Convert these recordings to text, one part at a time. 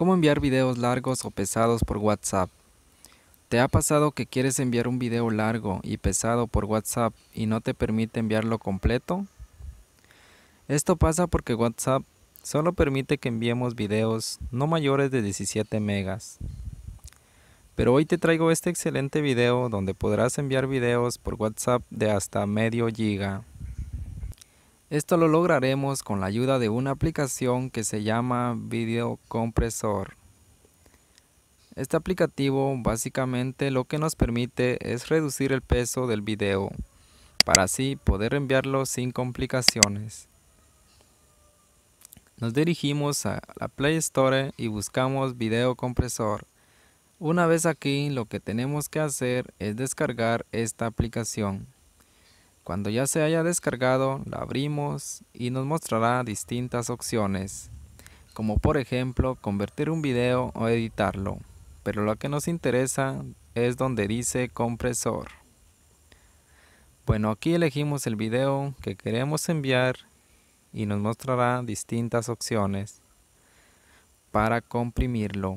¿Cómo enviar videos largos o pesados por WhatsApp? ¿Te ha pasado que quieres enviar un video largo y pesado por WhatsApp y no te permite enviarlo completo? Esto pasa porque WhatsApp solo permite que enviemos videos no mayores de 17 megas. Pero hoy te traigo este excelente video donde podrás enviar videos por WhatsApp de hasta medio giga. Esto lo lograremos con la ayuda de una aplicación que se llama Video Compresor. Este aplicativo básicamente lo que nos permite es reducir el peso del video para así poder enviarlo sin complicaciones. Nos dirigimos a la Play Store y buscamos Video Compresor. Una vez aquí lo que tenemos que hacer es descargar esta aplicación. Cuando ya se haya descargado, la abrimos y nos mostrará distintas opciones, como por ejemplo convertir un video o editarlo, pero lo que nos interesa es donde dice compresor. Bueno, aquí elegimos el video que queremos enviar y nos mostrará distintas opciones para comprimirlo.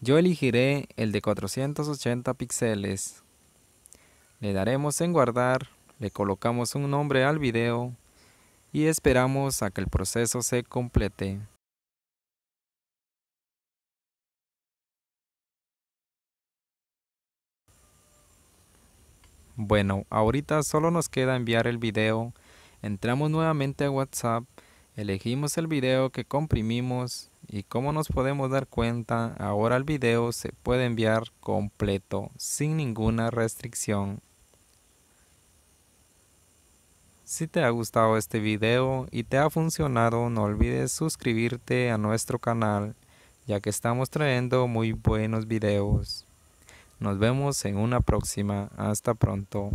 Yo elegiré el de 480 píxeles. Le daremos en guardar le colocamos un nombre al video y esperamos a que el proceso se complete. Bueno, ahorita solo nos queda enviar el video. Entramos nuevamente a WhatsApp, elegimos el video que comprimimos y como nos podemos dar cuenta, ahora el video se puede enviar completo, sin ninguna restricción. Si te ha gustado este video y te ha funcionado, no olvides suscribirte a nuestro canal, ya que estamos trayendo muy buenos videos. Nos vemos en una próxima. Hasta pronto.